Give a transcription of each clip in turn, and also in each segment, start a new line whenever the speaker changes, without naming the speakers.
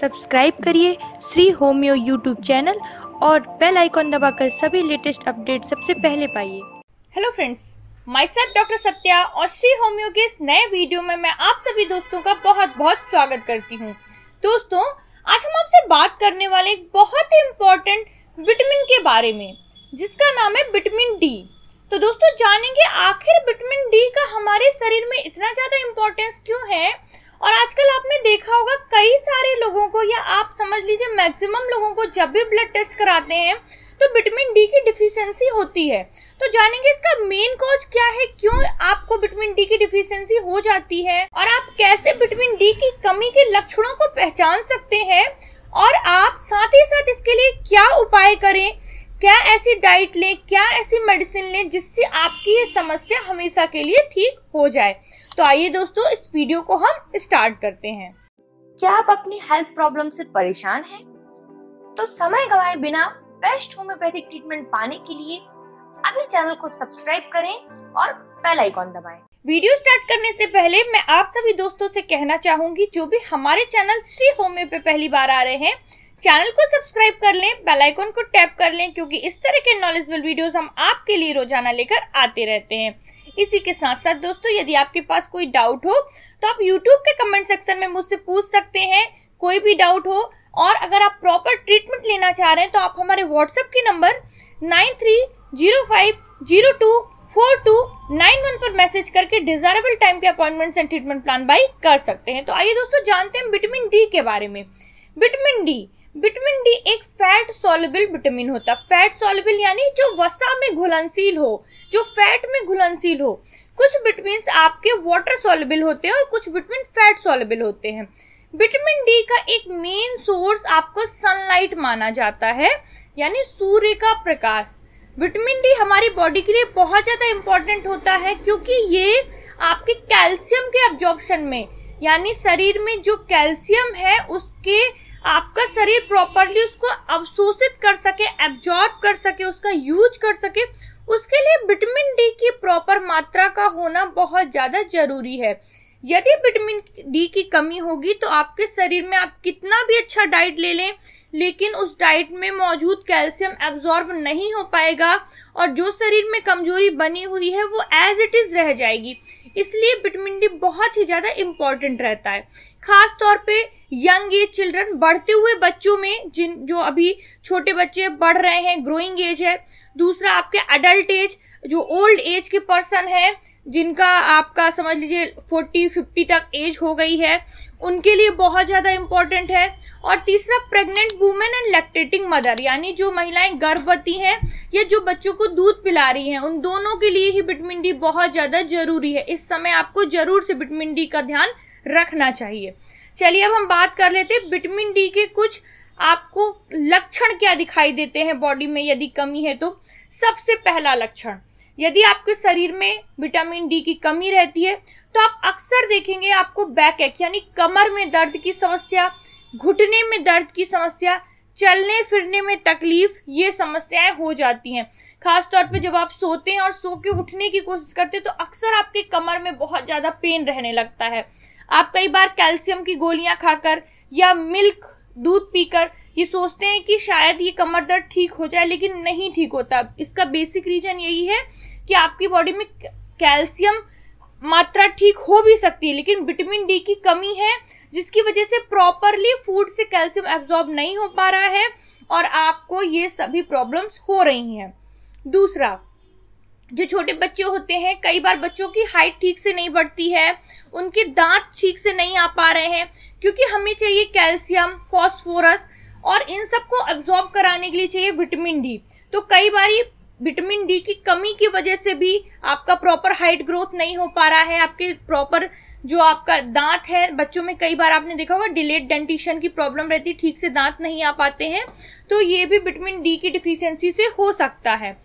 Subscribe करिए Shri homeo YouTube channel और bell icon दबाकर सभी लेटेस्ट अपडेट सबसे पहले पाइए hello friends myself doctor Satya और श्री होम्यो के इस नए वीडियो में मैं आप सभी दोस्तों का बहुत बहुत स्वागत करती हूँ दोस्तों आज हम आपसे बात करने वाले एक बहुत ही इम्पोर्टेंट विटामिन के बारे में जिसका नाम है विटामिन डी तो दोस्तों जानेंगे आखिर विटामिन डी का हमारे शरीर में इतना ज़्यादा इम्पोर्टेंस क्यों है और आजकल आपने देखा होगा कई सारे लोगों को या आप समझ लीजिए मैक्सिमम लोगों को जब भी ब्लड टेस्ट कराते हैं तो विटामिन डी की डिफिशियंसी होती है तो जानेंगे इसका मेन कॉज क्या है क्यों आपको विटामिन डी की डिफिशियंसी हो जाती है और आप कैसे विटामिन डी की कमी के लक्षणों को पहचान सकते हैं और आप साथ ही साथ इसके लिए क्या उपाय करें क्या ऐसी डाइट लें क्या ऐसी मेडिसिन लें जिससे आपकी ये समस्या हमेशा के लिए ठीक हो जाए तो आइए दोस्तों इस वीडियो को हम स्टार्ट करते हैं क्या आप अपनी हेल्थ प्रॉब्लम से परेशान हैं? तो समय गवाए बिना बेस्ट होम्योपैथिक ट्रीटमेंट पाने के लिए अभी चैनल को सब्सक्राइब करें और बेल आइकॉन दबाएं। वीडियो स्टार्ट करने से पहले मैं आप सभी दोस्तों से कहना चाहूंगी जो भी हमारे चैनल श्री होम्यो पे पहली बार आ रहे हैं चैनल को सब्सक्राइब कर लें बेल आइकन को टैप कर लें क्योंकि इस तरह के नॉलेजेबल वीडियोस हम आपके लिए रोजाना लेकर आते रहते हैं इसी के साथ साथ दोस्तों यदि आपके पास कोई डाउट हो तो आप यूट्यूब के कमेंट सेक्शन में मुझसे पूछ सकते हैं कोई भी डाउट हो और अगर आप प्रॉपर ट्रीटमेंट लेना चाह रहे हैं तो आप हमारे व्हाट्सएप के नंबर नाइन पर मैसेज करके डिजायरेबल टाइम के appointments and treatment plan buy कर सकते हैं तो आइए दोस्तों जानते हैं विटामिन डी के बारे में विटामिन डी विटामिन डी एक फैट सॉलेबल विटामिन होता है फैट सॉलेबल यानी जो वसा में घुलनशील हो जो फैट में घुलनशील हो कुछ विटामिन आपके वाटर सॉलेबल होते हैं और कुछ विटामिन फैट सॉलेबल होते हैं विटामिन डी का एक मेन सोर्स आपको सनलाइट माना जाता है यानी सूर्य का प्रकाश विटामिन डी हमारी बॉडी के लिए बहुत ज़्यादा इम्पोर्टेंट होता है क्योंकि ये आपके कैल्शियम के एब्जॉर्प्शन में यानी शरीर में जो कैल्शियम है उसके आपका शरीर प्रॉपरली उसको अवशोषित कर सके एब्जॉर्ब कर सके उसका यूज कर सके उसके लिए विटामिन डी की प्रॉपर मात्रा का होना बहुत ज़्यादा जरूरी है यदि विटामिन डी की कमी होगी तो आपके शरीर में आप कितना भी अच्छा डाइट ले लें लेकिन उस डाइट में मौजूद कैल्शियम एब्जॉर्ब नहीं हो पाएगा और जो शरीर में कमजोरी बनी हुई है वो एज इट इज़ रह जाएगी इसलिए विटामिन डी बहुत ही ज़्यादा इम्पोर्टेंट रहता है खास तौर पे यंग एज चिल्ड्रन बढ़ते हुए बच्चों में जिन जो अभी छोटे बच्चे बढ़ रहे हैं ग्रोइंग एज है दूसरा आपके अडल्ट एज जो ओल्ड एज के पर्सन है जिनका आपका समझ लीजिए फोर्टी फिफ्टी तक एज हो गई है उनके लिए बहुत ज़्यादा इम्पॉर्टेंट है और तीसरा pregnant women and lactating mother यानी जो महिलाएं गर्भवती हैं या जो बच्चों को दूध पिला रही हैं उन दोनों के लिए ही विटमिन डी बहुत ज़्यादा ज़रूरी है इस समय आपको ज़रूर से विटमिन डी का ध्यान रखना चाहिए चलिए अब हम बात कर लेते हैं विटमिन डी के कुछ आपको लक्षण क्या दिखाई देते हैं बॉडी में यदि कमी है तो सबसे पहला लक्षण यदि आपके शरीर में विटामिन डी की कमी रहती है तो आप अक्सर देखेंगे आपको बैक एक यानी कमर में दर्द की समस्या घुटने में दर्द की समस्या चलने फिरने में तकलीफ ये समस्याएं हो जाती हैं खासतौर पे जब आप सोते हैं और सो के उठने की कोशिश करते हैं तो अक्सर आपके कमर में बहुत ज़्यादा पेन रहने लगता है आप कई बार कैल्शियम की गोलियां खाकर या मिल्क दूध पीकर ये सोचते हैं कि शायद ये कमर दर्द ठीक हो जाए लेकिन नहीं ठीक होता इसका बेसिक रीजन यही है कि आपकी बॉडी में कैल्शियम मात्रा ठीक हो भी सकती है लेकिन विटामिन डी की कमी है जिसकी वजह से प्रॉपरली फूड से कैल्शियम एब्जॉर्ब नहीं हो पा रहा है और आपको ये सभी प्रॉब्लम्स हो रही हैं दूसरा जो छोटे बच्चे होते हैं कई बार बच्चों की हाइट ठीक से नहीं बढ़ती है उनके दांत ठीक से नहीं आ पा रहे हैं क्योंकि हमें चाहिए कैल्शियम फॉस्फोरस और इन सबको एब्जॉर्ब कराने के लिए चाहिए विटामिन डी तो कई ही विटामिन डी की कमी की वजह से भी आपका प्रॉपर हाइट ग्रोथ नहीं हो पा रहा है आपके प्रॉपर जो आपका दांत है बच्चों में कई बार आपने देखा होगा डिलेड डेंटिशन की प्रॉब्लम रहती है ठीक से दांत नहीं आ पाते हैं तो ये भी विटामिन डी की डिफिशियंसी से हो सकता है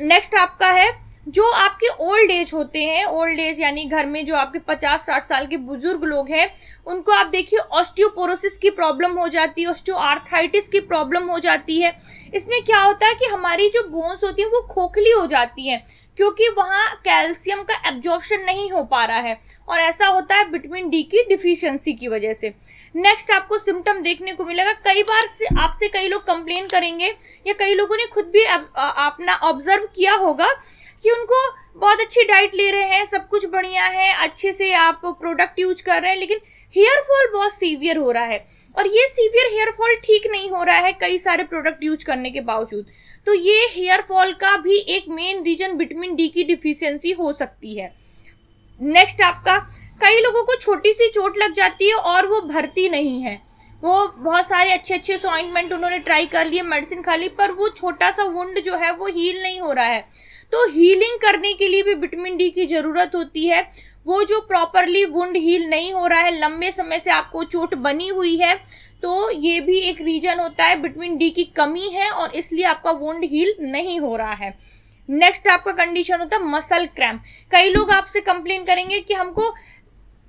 नेक्स्ट आपका है जो आपके ओल्ड एज होते हैं ओल्ड एज यानी घर में जो आपके पचास साठ साल के बुजुर्ग लोग हैं उनको आप देखिए ऑस्टियोपोरोसिस की प्रॉब्लम हो जाती है ऑस्टियोआर्थराइटिस की प्रॉब्लम हो जाती है इसमें क्या होता है कि हमारी जो बोन्स होती हैं वो खोखली हो जाती हैं क्योंकि वहाँ कैल्शियम का एब्जॉर्प्शन नहीं हो पा रहा है और ऐसा होता है विटामिन डी की डिफिशियंसी की वजह से नेक्स्ट आपको सिम्टम देखने को मिलेगा कई बार से आपसे कई लोग कंप्लेन करेंगे या कई लोगों ने खुद भी अपना ऑब्जर्व किया होगा कि उनको बहुत अच्छी डाइट ले रहे हैं सब कुछ बढ़िया है अच्छे से आप प्रोडक्ट यूज कर रहे हैं लेकिन हेयर फॉल बहुत सीवियर हो रहा है और ये सीवियर हेयर फॉल ठीक नहीं हो रहा है कई सारे प्रोडक्ट यूज करने के बावजूद तो ये हेयर फॉल का भी एक मेन रीजन विटामिन डी की डिफिशियंसी हो सकती है नेक्स्ट आपका कई लोगों को छोटी सी चोट लग जाती है और वो भरती नहीं है वो बहुत सारे अच्छे अच्छे अपॉइंटमेंट उन्होंने ट्राई कर लिए मेडिसिन खा ली पर वो छोटा सा वुंड जो है वो हील नहीं हो रहा है तो हीलिंग करने के लिए भी विटामिन डी की ज़रूरत होती है वो जो प्रॉपरली वुंड हील नहीं हो रहा है लंबे समय से आपको चोट बनी हुई है तो ये भी एक रीजन होता है विटामिन डी की कमी है और इसलिए आपका वुंड हील नहीं हो रहा है नेक्स्ट आपका कंडीशन होता है मसल क्रैम्प कई लोग आपसे कंप्लेन करेंगे कि हमको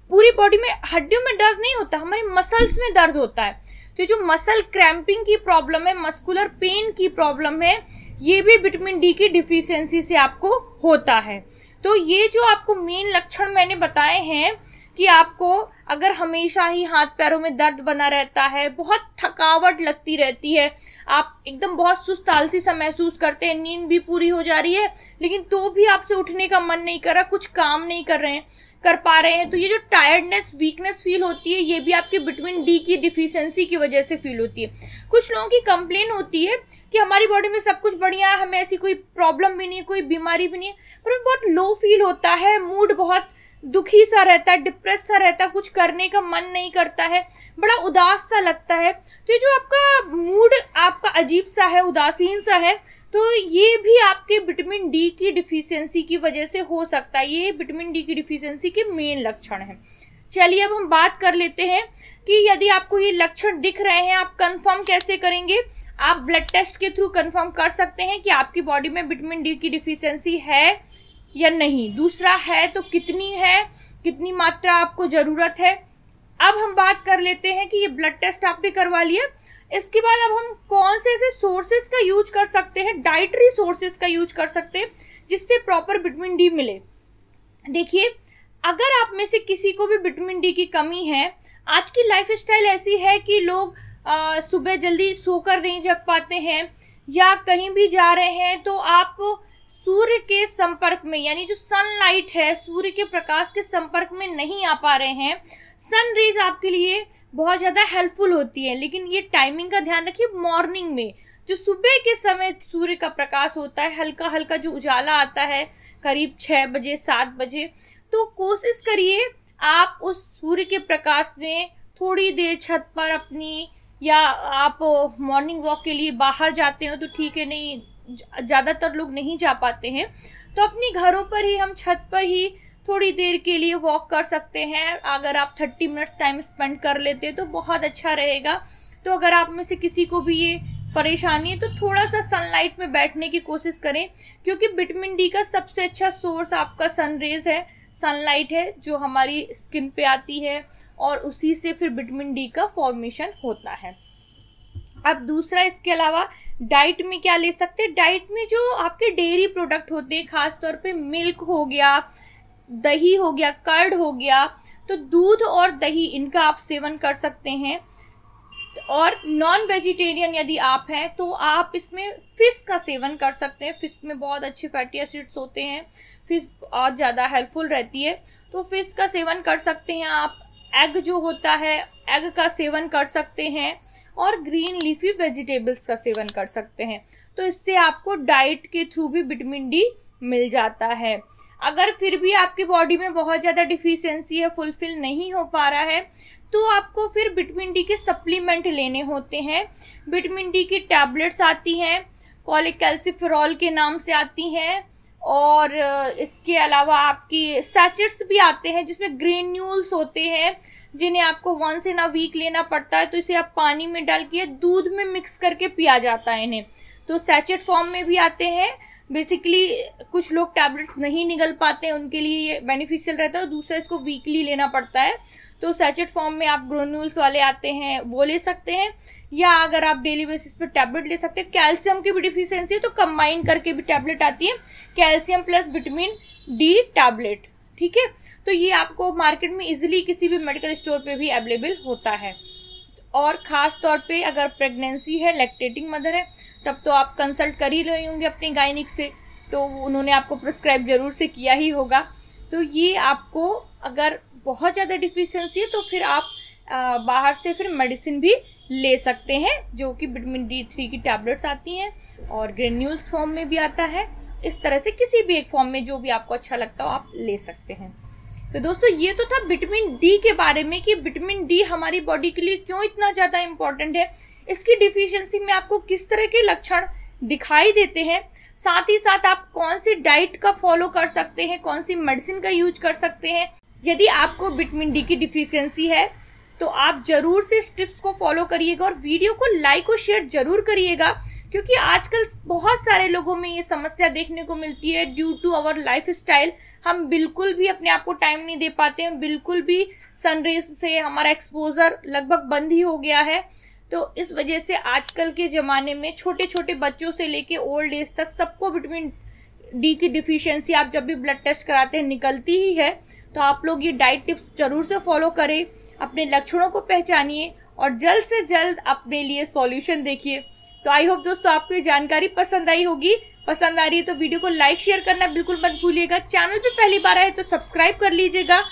पूरी बॉडी में हड्डियों में दर्द नहीं होता हमारे मसल्स में दर्द होता है तो जो मसल क्रैम्पिंग की प्रॉब्लम है मस्कुलर पेन की प्रॉब्लम है ये भी विटामिन डी की डिफिशियंसी से आपको होता है तो ये जो आपको मेन लक्षण मैंने बताए हैं कि आपको अगर हमेशा ही हाथ पैरों में दर्द बना रहता है बहुत थकावट लगती रहती है आप एकदम बहुत सुस्त आलसी सा महसूस करते हैं नींद भी पूरी हो जा रही है लेकिन तो भी आपसे उठने का मन नहीं कर रहा कुछ काम नहीं कर रहे हैं कर पा रहे हैं तो ये जो टायर्डनेस वीकनेस फील होती है ये भी आपकी विटामिन डी की डिफिशियंसी की वजह से फील होती है कुछ लोगों की कंप्लेन होती है कि हमारी बॉडी में सब कुछ बढ़िया है हमें ऐसी कोई प्रॉब्लम भी नहीं है कोई बीमारी भी नहीं है पर बहुत लो फील होता है मूड बहुत दुखी सा रहता है डिप्रेस सा रहता है कुछ करने का मन नहीं करता है बड़ा उदास सा लगता है तो ये जो आपका मूड आपका अजीब सा है उदासीन सा है तो ये भी आपके विटामिन डी की डिफिशियंसी की वजह से हो सकता है ये विटामिन डी की डिफिशियंसी के मेन लक्षण हैं चलिए अब हम बात कर लेते हैं कि यदि आपको ये लक्षण दिख रहे हैं आप कंफर्म कैसे करेंगे आप ब्लड टेस्ट के थ्रू कंफर्म कर सकते हैं कि आपकी बॉडी में विटामिन डी की डिफिशियंसी है या नहीं दूसरा है तो कितनी है कितनी मात्रा आपको ज़रूरत है अब हम बात कर लेते हैं कि ये ब्लड टेस्ट आपने करवा लिया इसके बाद अब हम कौन से ऐसे सोर्सेज का यूज कर सकते हैं डाइटरी सोर्सेज का यूज कर सकते हैं जिससे प्रॉपर विटामिन डी मिले देखिए अगर आप में से किसी को भी विटामिन डी की कमी है आज की लाइफ स्टाइल ऐसी है कि लोग सुबह जल्दी सोकर नहीं जग पाते हैं या कहीं भी जा रहे हैं तो आप सूर्य के संपर्क में यानी जो सनलाइट है सूर्य के प्रकाश के संपर्क में नहीं आ पा रहे हैं सन रेज आपके लिए बहुत ज़्यादा हेल्पफुल होती है लेकिन ये टाइमिंग का ध्यान रखिए मॉर्निंग में जो सुबह के समय सूर्य का प्रकाश होता है हल्का हल्का जो उजाला आता है करीब छः बजे सात बजे तो कोशिश करिए आप उस सूर्य के प्रकाश में थोड़ी देर छत पर अपनी या आप मॉर्निंग वॉक के लिए बाहर जाते हो तो ठीक है नहीं ज़्यादातर लोग नहीं जा पाते हैं तो अपने घरों पर ही हम छत पर ही थोड़ी देर के लिए वॉक कर सकते हैं अगर आप थर्टी मिनट्स टाइम स्पेंड कर लेते तो बहुत अच्छा रहेगा तो अगर आप में से किसी को भी ये परेशानी है तो थोड़ा सा सनलाइट में बैठने की कोशिश करें क्योंकि विटामिन डी का सबसे अच्छा सोर्स आपका सनरेज है सनलाइट है जो हमारी स्किन पे आती है और उसी से फिर विटामिन डी का फॉर्मेशन होता है अब दूसरा इसके अलावा डाइट में क्या ले सकते हैं डाइट में जो आपके डेयरी प्रोडक्ट होते हैं खास तौर पे मिल्क हो गया दही हो गया कर्ड हो गया तो दूध और दही इनका आप सेवन कर सकते हैं और नॉन वेजिटेरियन यदि आप हैं तो आप इसमें फिश का सेवन कर सकते हैं फिश में बहुत अच्छे फैटी एसिड्स होते हैं फिश बहुत ज़्यादा हेल्पफुल रहती है तो फिश का सेवन कर सकते हैं आप एग जो होता है एग का सेवन कर सकते हैं और ग्रीन लीफी वेजिटेबल्स का सेवन कर सकते हैं तो इससे आपको डाइट के थ्रू भी विटामिन डी मिल जाता है अगर फिर भी आपकी बॉडी में बहुत ज़्यादा डिफिशेंसी है फुलफिल नहीं हो पा रहा है तो आपको फिर विटामिन डी के सप्लीमेंट लेने होते हैं विटामिन डी की टैबलेट्स आती हैं कॉलिकल्सिफेरॉल के नाम से आती हैं और इसके अलावा आपकी सैचेट्स भी आते हैं जिसमें ग्रेन्यूल्स होते हैं जिन्हें आपको वंस इन अ वीक लेना पड़ता है तो इसे आप पानी में डाल के दूध में मिक्स करके पिया जाता है इन्हें तो सैचेट फॉर्म में भी आते हैं बेसिकली कुछ लोग टैबलेट्स नहीं निकल पाते हैं उनके लिए ये बेनिफिशियल रहता है और दूसरा इसको वीकली लेना पड़ता है तो सैचेट फॉर्म में आप ग्रोन्यूल्स वाले आते हैं वो ले सकते हैं या अगर आप डेली बेसिस पर टैबलेट ले सकते हैं कैल्शियम की भी डिफिशियंसी है तो कंबाइन करके भी टैबलेट आती है calcium plus vitamin D tablet ठीक है तो ये आपको मार्केट में इजिली किसी भी मेडिकल स्टोर पर भी अवेलेबल होता है और ख़ास तौर पे अगर प्रेगनेंसी है लैक्टेटिंग मदर है तब तो आप कंसल्ट कर ही रहे होंगे अपने गायनिक से तो उन्होंने आपको प्रिस्क्राइब जरूर से किया ही होगा तो ये आपको अगर बहुत ज़्यादा डिफिशेंसी है तो फिर आप आ, बाहर से फिर मेडिसिन भी ले सकते हैं जो कि विटामिन डी थ्री की टैबलेट्स आती हैं और ग्रेन्यूल्स फॉर्म में भी आता है इस तरह से किसी भी एक फॉर्म में जो भी आपको अच्छा लगता हो आप ले सकते हैं तो दोस्तों ये तो था विटामिन डी के बारे में कि विटामिन डी हमारी बॉडी के लिए क्यों इतना ज़्यादा इम्पोर्टेंट है इसकी डिफिशियंसी में आपको किस तरह के लक्षण दिखाई देते हैं साथ ही साथ आप कौन सी डाइट का फॉलो कर सकते हैं कौन सी मेडिसिन का यूज कर सकते हैं यदि आपको विटामिन डी की डिफिशियंसी है तो आप जरूर से इस टिप्स को फॉलो करिएगा और वीडियो को लाइक और शेयर जरूर करिएगा क्योंकि आजकल बहुत सारे लोगों में ये समस्या देखने को मिलती है due to our lifestyle हम बिल्कुल भी अपने आप को टाइम नहीं दे पाते हैं बिल्कुल भी सनरेज से हमारा एक्सपोजर लगभग बंद ही हो गया है तो इस वजह से आजकल के ज़माने में छोटे छोटे बच्चों से लेके ओल्ड एज तक सबको विटामिन डी की डिफिशियंसी आप जब भी ब्लड टेस्ट कराते हैं निकलती ही है तो आप लोग ये डाइट टिप्स जरूर से फॉलो करें अपने लक्षणों को पहचानिए और जल्द से जल्द अपने लिए सॉल्यूशन देखिए तो आई होप दोस्तों आपको ये जानकारी पसंद आई होगी पसंद आ रही है तो वीडियो को लाइक शेयर करना बिल्कुल मत भूलिएगा चैनल पे पहली बार आए तो सब्सक्राइब कर लीजिएगा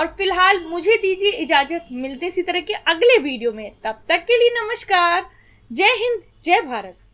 और फिलहाल मुझे दीजिए इजाजत मिलते इसी तरह के अगले वीडियो में तब तक के लिए नमस्कार जय हिंद जय भारत